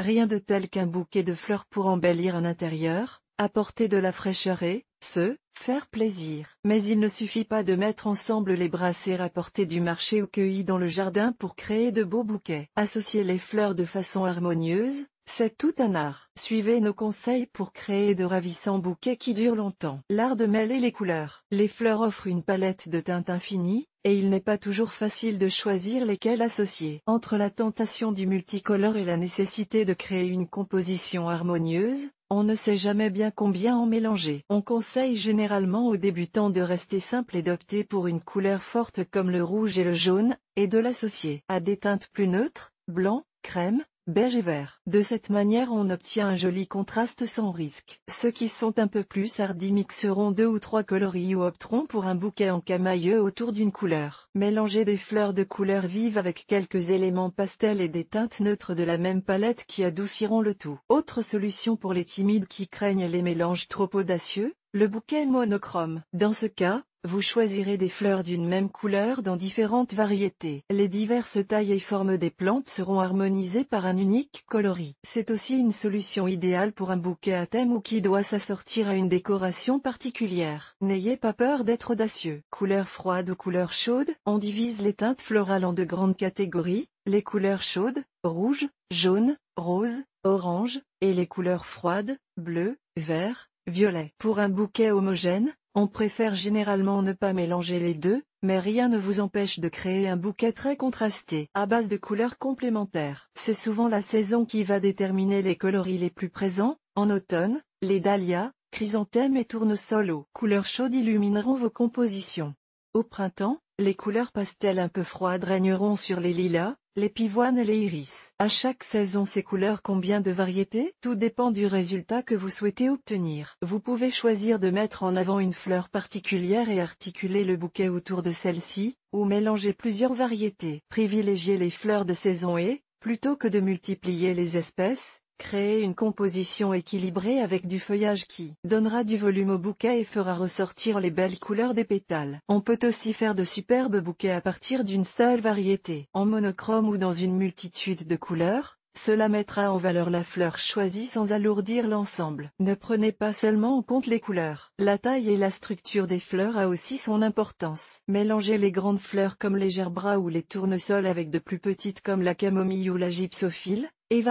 Rien de tel qu'un bouquet de fleurs pour embellir un intérieur, apporter de la fraîcheur et, ce, faire plaisir. Mais il ne suffit pas de mettre ensemble les brassées rapportées du marché ou cueillies dans le jardin pour créer de beaux bouquets. Associer les fleurs de façon harmonieuse, c'est tout un art. Suivez nos conseils pour créer de ravissants bouquets qui durent longtemps. L'art de mêler les couleurs. Les fleurs offrent une palette de teintes infinies, et il n'est pas toujours facile de choisir lesquels associer. Entre la tentation du multicolore et la nécessité de créer une composition harmonieuse, on ne sait jamais bien combien en mélanger. On conseille généralement aux débutants de rester simple et d'opter pour une couleur forte comme le rouge et le jaune, et de l'associer à des teintes plus neutres, blanc, crème, beige et vert. De cette manière on obtient un joli contraste sans risque. Ceux qui sont un peu plus hardis mixeront deux ou trois coloris ou opteront pour un bouquet en camailleux autour d'une couleur. Mélangez des fleurs de couleurs vives avec quelques éléments pastels et des teintes neutres de la même palette qui adouciront le tout. Autre solution pour les timides qui craignent les mélanges trop audacieux, le bouquet monochrome. Dans ce cas, vous choisirez des fleurs d'une même couleur dans différentes variétés. Les diverses tailles et formes des plantes seront harmonisées par un unique coloris. C'est aussi une solution idéale pour un bouquet à thème ou qui doit s'assortir à une décoration particulière. N'ayez pas peur d'être audacieux. Couleur froide ou couleur chaude, on divise les teintes florales en deux grandes catégories, les couleurs chaudes, rouge, jaune, rose, orange, et les couleurs froides, bleu, vert, violet. Pour un bouquet homogène, on préfère généralement ne pas mélanger les deux, mais rien ne vous empêche de créer un bouquet très contrasté à base de couleurs complémentaires. C'est souvent la saison qui va déterminer les coloris les plus présents, en automne, les dahlias, chrysanthèmes et tournesols aux couleurs chaudes illumineront vos compositions. Au printemps, les couleurs pastel un peu froides régneront sur les lilas, les pivoines et les iris. À chaque saison ces couleurs combien de variétés Tout dépend du résultat que vous souhaitez obtenir. Vous pouvez choisir de mettre en avant une fleur particulière et articuler le bouquet autour de celle-ci, ou mélanger plusieurs variétés. Privilégiez les fleurs de saison et, plutôt que de multiplier les espèces, Créer une composition équilibrée avec du feuillage qui donnera du volume au bouquet et fera ressortir les belles couleurs des pétales. On peut aussi faire de superbes bouquets à partir d'une seule variété, en monochrome ou dans une multitude de couleurs. Cela mettra en valeur la fleur choisie sans alourdir l'ensemble. Ne prenez pas seulement en compte les couleurs. La taille et la structure des fleurs a aussi son importance. Mélangez les grandes fleurs comme les gerbras ou les tournesols avec de plus petites comme la camomille ou la gypsophile et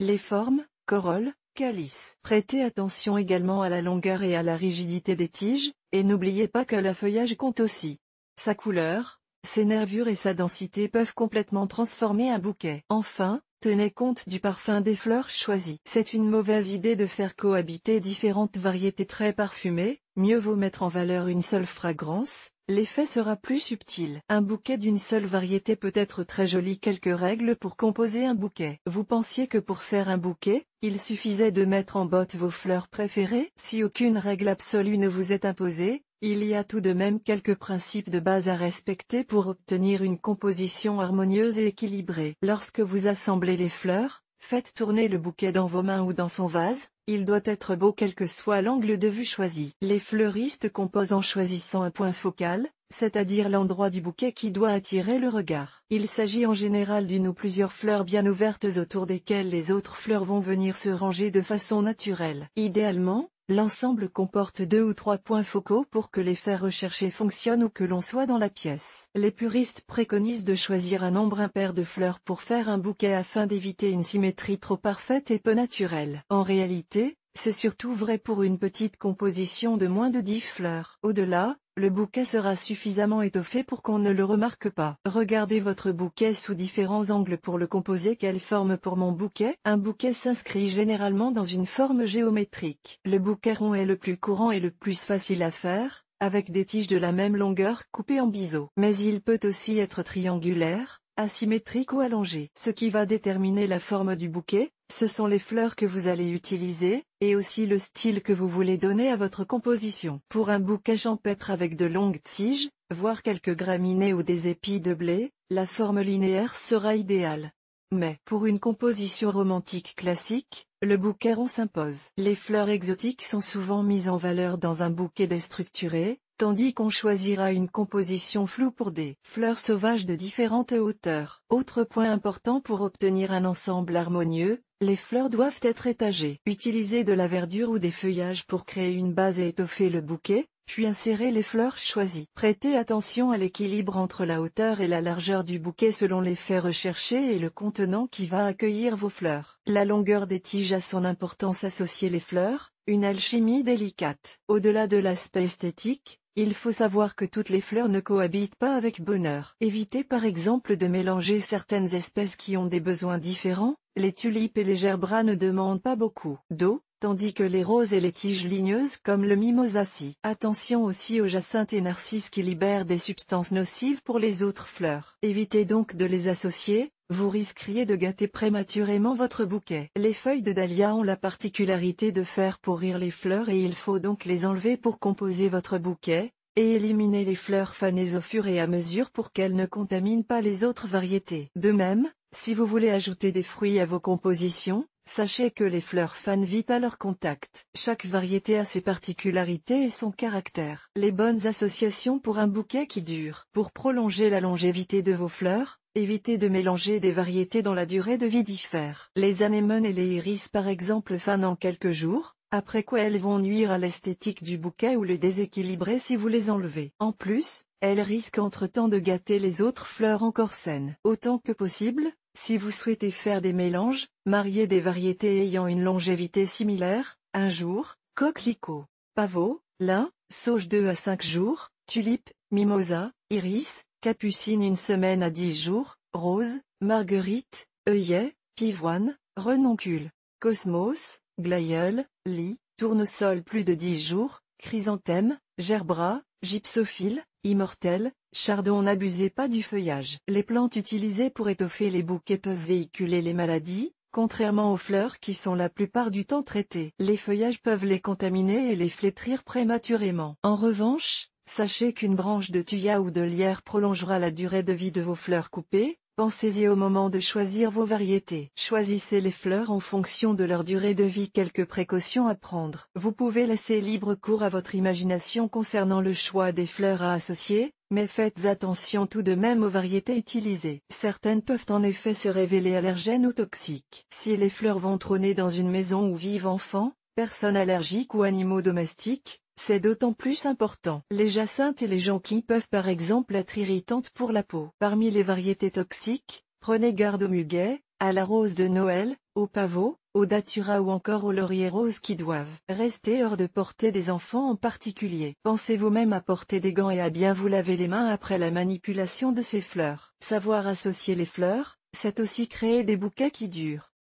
Les formes, corolles, calice. Prêtez attention également à la longueur et à la rigidité des tiges, et n'oubliez pas que le feuillage compte aussi. Sa couleur, ses nervures et sa densité peuvent complètement transformer un bouquet. Enfin, tenez compte du parfum des fleurs choisies. C'est une mauvaise idée de faire cohabiter différentes variétés très parfumées, Mieux vaut mettre en valeur une seule fragrance, l'effet sera plus subtil. Un bouquet d'une seule variété peut être très joli. Quelques règles pour composer un bouquet. Vous pensiez que pour faire un bouquet, il suffisait de mettre en botte vos fleurs préférées Si aucune règle absolue ne vous est imposée, il y a tout de même quelques principes de base à respecter pour obtenir une composition harmonieuse et équilibrée. Lorsque vous assemblez les fleurs, faites tourner le bouquet dans vos mains ou dans son vase, il doit être beau quel que soit l'angle de vue choisi. Les fleuristes composent en choisissant un point focal, c'est-à-dire l'endroit du bouquet qui doit attirer le regard. Il s'agit en général d'une ou plusieurs fleurs bien ouvertes autour desquelles les autres fleurs vont venir se ranger de façon naturelle. Idéalement, L'ensemble comporte deux ou trois points focaux pour que les l'effet recherché fonctionne ou que l'on soit dans la pièce. Les puristes préconisent de choisir un nombre impair de fleurs pour faire un bouquet afin d'éviter une symétrie trop parfaite et peu naturelle. En réalité, c'est surtout vrai pour une petite composition de moins de dix fleurs. Au-delà, le bouquet sera suffisamment étoffé pour qu'on ne le remarque pas. Regardez votre bouquet sous différents angles pour le composer. Quelle forme pour mon bouquet Un bouquet s'inscrit généralement dans une forme géométrique. Le bouquet rond est le plus courant et le plus facile à faire, avec des tiges de la même longueur coupées en biseau. Mais il peut aussi être triangulaire, asymétrique ou allongé. Ce qui va déterminer la forme du bouquet, ce sont les fleurs que vous allez utiliser, et aussi le style que vous voulez donner à votre composition. Pour un bouquet champêtre avec de longues tiges, voire quelques graminées ou des épis de blé, la forme linéaire sera idéale. Mais, pour une composition romantique classique, le bouquet rond s'impose. Les fleurs exotiques sont souvent mises en valeur dans un bouquet déstructuré, tandis qu'on choisira une composition floue pour des fleurs sauvages de différentes hauteurs. Autre point important pour obtenir un ensemble harmonieux, les fleurs doivent être étagées. Utilisez de la verdure ou des feuillages pour créer une base et étoffer le bouquet, puis insérez les fleurs choisies. Prêtez attention à l'équilibre entre la hauteur et la largeur du bouquet selon l'effet recherché et le contenant qui va accueillir vos fleurs. La longueur des tiges a son importance associée les fleurs, une alchimie délicate. Au-delà de l'aspect esthétique, il faut savoir que toutes les fleurs ne cohabitent pas avec bonheur. Évitez par exemple de mélanger certaines espèces qui ont des besoins différents, les tulipes et les gerbras ne demandent pas beaucoup d'eau, tandis que les roses et les tiges ligneuses comme le mimosaci. Attention aussi aux jacinthes et narcisses qui libèrent des substances nocives pour les autres fleurs. Évitez donc de les associer, vous risqueriez de gâter prématurément votre bouquet. Les feuilles de dahlia ont la particularité de faire pourrir les fleurs et il faut donc les enlever pour composer votre bouquet, et éliminer les fleurs fanées au fur et à mesure pour qu'elles ne contaminent pas les autres variétés. De même, si vous voulez ajouter des fruits à vos compositions, Sachez que les fleurs fanent vite à leur contact. Chaque variété a ses particularités et son caractère. Les bonnes associations pour un bouquet qui dure. Pour prolonger la longévité de vos fleurs, évitez de mélanger des variétés dont la durée de vie diffère. Les anémones et les iris par exemple fanent en quelques jours, après quoi elles vont nuire à l'esthétique du bouquet ou le déséquilibrer si vous les enlevez. En plus, elles risquent entre-temps de gâter les autres fleurs encore saines. Autant que possible, si vous souhaitez faire des mélanges, mariez des variétés ayant une longévité similaire, un jour, coquelicot, pavot, lin, sauge 2 à 5 jours, tulipe, mimosa, iris, capucine une semaine à 10 jours, rose, marguerite, œillet, pivoine, renoncule, cosmos, glaïeul, lit, tournesol plus de 10 jours, chrysanthème, gerbra, gypsophile, Immortel, Chardon n'abusez pas du feuillage. Les plantes utilisées pour étoffer les bouquets peuvent véhiculer les maladies, contrairement aux fleurs qui sont la plupart du temps traitées. Les feuillages peuvent les contaminer et les flétrir prématurément. En revanche, sachez qu'une branche de tuya ou de lierre prolongera la durée de vie de vos fleurs coupées, Pensez-y au moment de choisir vos variétés. Choisissez les fleurs en fonction de leur durée de vie. Quelques précautions à prendre. Vous pouvez laisser libre cours à votre imagination concernant le choix des fleurs à associer, mais faites attention tout de même aux variétés utilisées. Certaines peuvent en effet se révéler allergènes ou toxiques. Si les fleurs vont trôner dans une maison où vivent enfants, personnes allergiques ou animaux domestiques, c'est d'autant plus important. Les jacinthes et les jonquilles peuvent par exemple être irritantes pour la peau. Parmi les variétés toxiques, prenez garde au muguet, à la rose de Noël, au pavot, au datura ou encore au laurier rose qui doivent rester hors de portée des enfants en particulier. Pensez vous-même à porter des gants et à bien vous laver les mains après la manipulation de ces fleurs. Savoir associer les fleurs, c'est aussi créer des bouquets qui durent.